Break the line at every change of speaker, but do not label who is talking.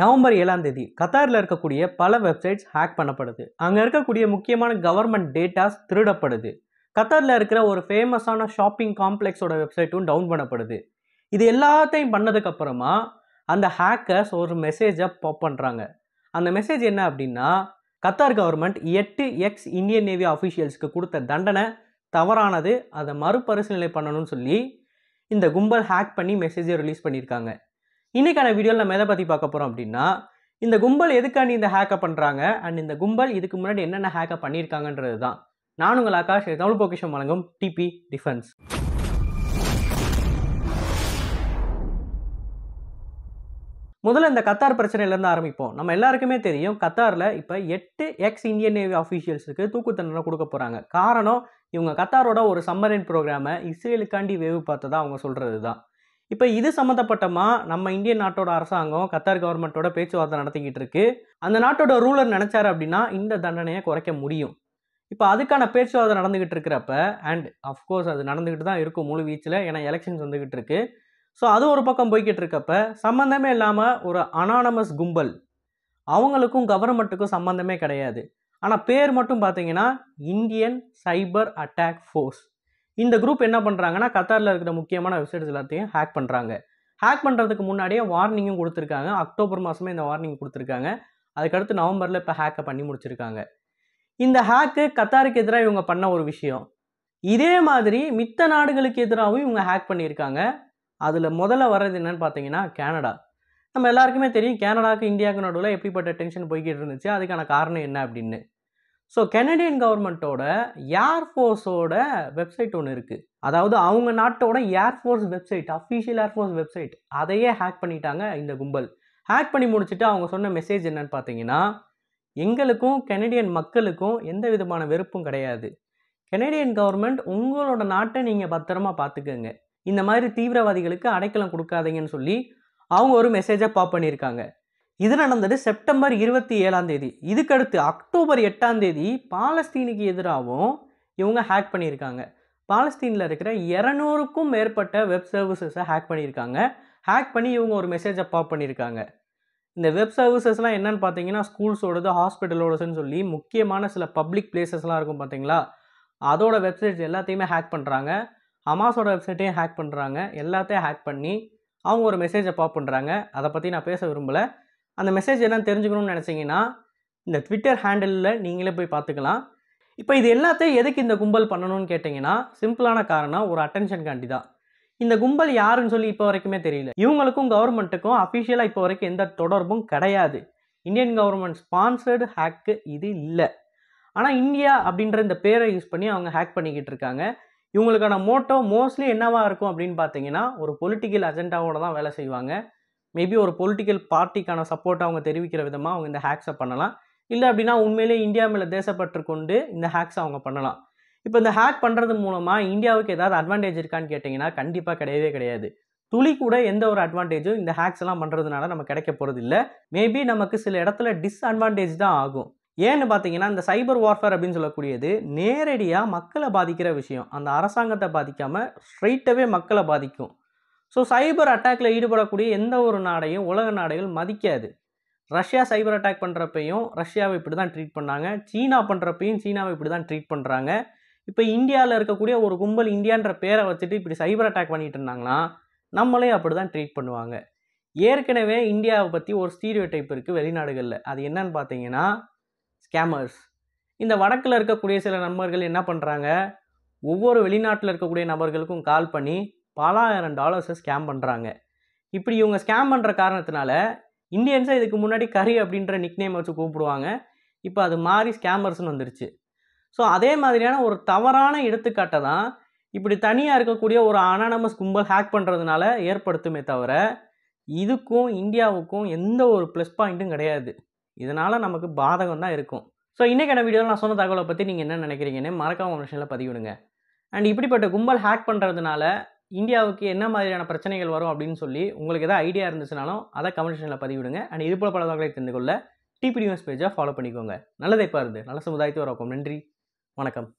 November ஏழாம் தேதி கத்தாரில் இருக்கக்கூடிய பல வெப்சைட்ஸ் ஹேக் பண்ணப்படுது அங்கே இருக்கக்கூடிய முக்கியமான கவர்மெண்ட் டேட்டாஸ் திருடப்படுது கத்தாரில் இருக்கிற ஒரு ஃபேமஸான ஷாப்பிங் காம்ப்ளெக்ஸோட வெப்சைட்டும் டவுன் பண்ணப்படுது இது எல்லாத்தையும் பண்ணதுக்கப்புறமா அந்த ஹேக்கர்ஸ் ஒரு மெசேஜை பாப் பண்ணுறாங்க அந்த மெசேஜ் என்ன அப்படின்னா கத்தார் கவர்மெண்ட் எட்டு எக்ஸ் இந்தியன் நேவி ஆஃபீஷியல்ஸ்க்கு கொடுத்த தண்டனை தவறானது அதை மறுபரிசீலனை பண்ணணும்னு சொல்லி இந்த கும்பல் ஹேக் பண்ணி மெசேஜை ரிலீஸ் பண்ணியிருக்காங்க இன்றைக்கான வீடியோவில் நம்ம எதை பற்றி பார்க்க போகிறோம் அப்படின்னா இந்த கும்பல் எதுக்காண்டி இந்த ஹேக்கப் பண்ணுறாங்க அண்ட் இந்த கும்பல் இதுக்கு முன்னாடி என்னென்ன ஹேக்கப் பண்ணியிருக்காங்கன்றது தான் நான் உங்கள் ஆகாஷ் தமிழ் பொக்கிஷம் வழங்கும் டிபி டிஃபென்ஸ் முதல்ல இந்த கத்தார் பிரச்சனையிலேருந்து ஆரம்பிப்போம் நம்ம எல்லாருக்குமே தெரியும் கத்தாரில் இப்போ எட்டு எக்ஸ் இந்தியன் நேவி ஆஃபீஷியல்ஸுக்கு தூக்கு தண்டனை கொடுக்க போகிறாங்க காரணம் இவங்க கத்தாரோட ஒரு சம்மரின் ப்ரோக்ராமை இஸ்ரேலுக்காண்டி வேவு பார்த்ததா அவங்க சொல்கிறது தான் இப்போ இது சம்மந்தப்பட்டமாக நம்ம இந்தியன் நாட்டோட அரசாங்கம் கத்தார் கவர்மெண்ட்டோட பேச்சுவார்த்தை நடத்திக்கிட்டு இருக்கு அந்த நாட்டோட ரூலர் நினச்சார் அப்படின்னா இந்த தண்டனையை குறைக்க முடியும் இப்போ அதுக்கான பேச்சுவார்த்தை நடந்துக்கிட்டு இருக்கிறப்ப அண்ட் அஃப்கோர்ஸ் அது நடந்துக்கிட்டு தான் இருக்கும் முழு வீச்சில் ஏன்னா எலெக்ஷன்ஸ் வந்துக்கிட்டு இருக்கு ஸோ அது ஒரு பக்கம் போய்கிட்டு இருக்கப்ப சம்மந்தமே இல்லாமல் ஒரு அனானமஸ் கும்பல் அவங்களுக்கும் கவர்மெண்ட்டுக்கும் சம்மந்தமே கிடையாது ஆனால் பேர் மட்டும் பார்த்தீங்கன்னா இந்தியன் சைபர் அட்டாக் ஃபோர்ஸ் இந்த குரூப் என்ன பண்ணுறாங்கன்னா கத்தாரில் இருக்கிற முக்கியமான வெப்சைட்ஸ் எல்லாத்தையும் ஹேக் பண்ணுறாங்க ஹேக் பண்ணுறதுக்கு முன்னாடியே வார்னிங்கும் கொடுத்துருக்காங்க அக்டோபர் மாதமே இந்த வார்னிங் கொடுத்துருக்காங்க அதுக்கடுத்து நவம்பரில் இப்போ ஹேக்கை பண்ணி முடிச்சிருக்காங்க இந்த ஹேக்கு கத்தாருக்கு எதிராக இவங்க பண்ண ஒரு விஷயம் இதே மாதிரி மித்த நாடுகளுக்கு எதிராகவும் இவங்க ஹேக் பண்ணியிருக்காங்க அதில் முதல்ல வர்றது என்னென்னு பார்த்தீங்கன்னா கேனடா நம்ம எல்லாருக்குமே தெரியும் கேனடாவுக்கு இந்தியாவுக்கு நடுவில் எப்படிப்பட்ட டென்ஷன் போய்கிட்டு இருந்துச்சு அதுக்கான காரணம் என்ன அப்படின்னு ஸோ கெனடியன் கவர்மெண்ட்டோட ஏர்ஃபோர்ஸோட வெப்சைட் ஒன்று இருக்குது அதாவது அவங்க நாட்டோட air force website official air force website அதையே ஹேக் பண்ணிட்டாங்க இந்த கும்பல் ஹேக் பண்ணி முடிச்சுட்டு அவங்க சொன்ன மெசேஜ் என்னன்னு பார்த்தீங்கன்னா எங்களுக்கும் கெனடியன் மக்களுக்கும் எந்த விதமான வெறுப்பும் கிடையாது கெனடியன் கவர்மெண்ட் உங்களோட நாட்டை நீங்கள் பத்திரமா பார்த்துக்கோங்க இந்த மாதிரி தீவிரவாதிகளுக்கு அடைக்கலம் கொடுக்காதீங்கன்னு சொல்லி அவங்க ஒரு மெசேஜை பாப் பண்ணியிருக்காங்க இது நடந்தது செப்டம்பர் இருபத்தி ஏழாம் தேதி இதுக்கடுத்து அக்டோபர் எட்டாம் தேதி பாலஸ்தீனுக்கு எதிராகவும் இவங்க ஹேக் பண்ணியிருக்காங்க பாலஸ்தீனில் இருக்கிற இரநூறுக்கும் மேற்பட்ட வெப் சர்வீசஸை ஹேக் பண்ணியிருக்காங்க ஹேக் பண்ணி இவங்க ஒரு மெசேஜை பாப் பண்ணியிருக்காங்க இந்த வெப் சர்வீசஸ்லாம் என்னென்னு பார்த்தீங்கன்னா ஸ்கூல்ஸோடது ஹாஸ்பிட்டலோடதுன்னு சொல்லி முக்கியமான சில பப்ளிக் பிளேசஸ்லாம் இருக்கும் பார்த்தீங்களா அதோட வெப்சைட்ஸ் எல்லாத்தையுமே ஹேக் பண்ணுறாங்க அமாஸோட வெப்சைட்டையும் ஹேக் பண்ணுறாங்க எல்லாத்தையும் ஹேக் பண்ணி அவங்க ஒரு மெசேஜை பாப் பண்ணுறாங்க அதை பற்றி நான் பேச விரும்பலை அந்த மெசேஜ் எல்லாம் தெரிஞ்சுக்கணும்னு நினச்சிங்கன்னா இந்த ட்விட்டர் ஹேண்டிலில் நீங்களே போய் பார்த்துக்கலாம் இப்போ இது எல்லாத்தையும் எதுக்கு இந்த கும்பல் பண்ணணும்னு கேட்டிங்கன்னா சிம்பிளான காரணம் ஒரு அட்டென்ஷன் காண்டி தான் இந்த கும்பல் யாருன்னு சொல்லி இப்போ வரைக்குமே தெரியல இவங்களுக்கும் கவர்மெண்ட்டுக்கும் அஃபிஷியலாக இப்போ வரைக்கும் எந்த தொடர்பும் கிடையாது இந்தியன் கவர்மெண்ட் ஸ்பான்சர்டு ஹேக்கு இது இல்லை ஆனால் இந்தியா அப்படின்ற இந்த பேரை யூஸ் பண்ணி அவங்க ஹேக் பண்ணிக்கிட்டு இருக்காங்க இவங்களுக்கான மோட்டோ மோஸ்ட்லி என்னவாக இருக்கும் அப்படின்னு பார்த்தீங்கன்னா ஒரு பொலிட்டிக்கல் அஜெண்டாவோட தான் வேலை செய்வாங்க மேபி ஒரு பொலிட்டிக்கல் பார்ட்டிக்கான சப்போர்ட்டை அவங்க தெரிவிக்கிற விதமாக அவங்க இந்த ஹேக்ஸை பண்ணலாம் இல்லை அப்படின்னா உண்மையிலே இந்தியா மேலே தேசப்பட்டு கொண்டு இந்த ஹேக்ஸை அவங்க பண்ணலாம் இப்போ இந்த ஹேக் பண்ணுறது மூலமாக இந்தியாவுக்கு ஏதாவது அட்வான்டேஜ் இருக்கான்னு கேட்டிங்கன்னா கண்டிப்பாக கிடையவே கிடையாது துளி கூட எந்த ஒரு அட்வான்டேஜும் இந்த ஹேக்ஸ் எல்லாம் பண்ணுறதுனால நம்ம கிடைக்க போகிறது இல்லை மேபி நமக்கு சில இடத்துல டிஸ்அட்வான்டேஜ் தான் ஆகும் ஏன்னு பார்த்தீங்கன்னா இந்த சைபர் வார்ஃபேர் அப்படின்னு சொல்லக்கூடியது நேரடியாக மக்களை பாதிக்கிற விஷயம் அந்த அரசாங்கத்தை பாதிக்காமல் ஸ்ட்ரைட்டாகவே மக்களை பாதிக்கும் ஸோ சைபர் அட்டாக்ல ஈடுபடக்கூடிய எந்த ஒரு நாடையும் உலக நாடுகள் மதிக்காது ரஷ்யா சைபர் அட்டாக் பண்ணுறப்பையும் ரஷ்யாவை இப்படி தான் ட்ரீட் பண்ணாங்க சீனா பண்ணுறப்பையும் சீனாவை இப்படி தான் ட்ரீட் பண்ணுறாங்க இப்போ இந்தியாவில் இருக்கக்கூடிய ஒரு கும்பல் இந்தியான்ற பேரை வச்சுட்டு இப்படி சைபர் அட்டாக் பண்ணிகிட்டு இருந்தாங்கன்னா நம்மளே அப்படி தான் ட்ரீட் பண்ணுவாங்க ஏற்கனவே இந்தியாவை பற்றி ஒரு ஸ்டீரியோ டைப் இருக்குது வெளிநாடுகளில் அது என்னன்னு பார்த்தீங்கன்னா ஸ்கேமர்ஸ் இந்த வடக்கில் இருக்கக்கூடிய சில நண்பர்கள் என்ன பண்ணுறாங்க ஒவ்வொரு வெளிநாட்டில் இருக்கக்கூடிய நபர்களுக்கும் கால் பண்ணி பலாயிரம் டாலர்ஸை ஸ்கேம் பண்ணுறாங்க இப்படி இவங்க ஸ்கேம் பண்ணுற காரணத்தினால இந்தியன்ஸை இதுக்கு முன்னாடி கரி அப்படின்ற நிக்நேம் வச்சு கூப்பிடுவாங்க இப்போ அது மாறி ஸ்கேமர்ஸ்னு வந்துருச்சு ஸோ அதே மாதிரியான ஒரு தவறான எடுத்துக்காட்டை தான் இப்படி தனியாக இருக்கக்கூடிய ஒரு அனானமஸ் கும்பல் ஹேக் பண்ணுறதுனால ஏற்படுத்துமே தவிர இதுக்கும் இந்தியாவுக்கும் எந்த ஒரு ப்ளஸ் பாயிண்ட்டும் கிடையாது இதனால் நமக்கு பாதகம் தான் இருக்கும் ஸோ இன்றைக்கான வீடியோவில் நான் சொன்ன தகவலை பற்றி நீங்கள் என்ன நினைக்கிறீங்கன்னு மறக்காம விஷயத்தில் பதிவிடுங்க அண்ட் இப்படிப்பட்ட கும்பல் ஹேக் பண்ணுறதுனால இந்தியாவுக்கு என்ன மாதிரியான பிரச்சனைகள் வரும் அப்படின்னு சொல்லி உங்களுக்கு எதாவது ஐடியா இருந்துச்சுனாலும் அதை கமெண்ட்ஷனில் பதிவிடுங்க அண்ட் இது போல பல தகவலை தெரிந்து கொள்ள டிபி நியூஸ் பேஜை ஃபாலோ பண்ணிக்கோங்க நல்லதை பாருது நல்ல சமுதாயத்தை வரக்கும் நன்றி வணக்கம்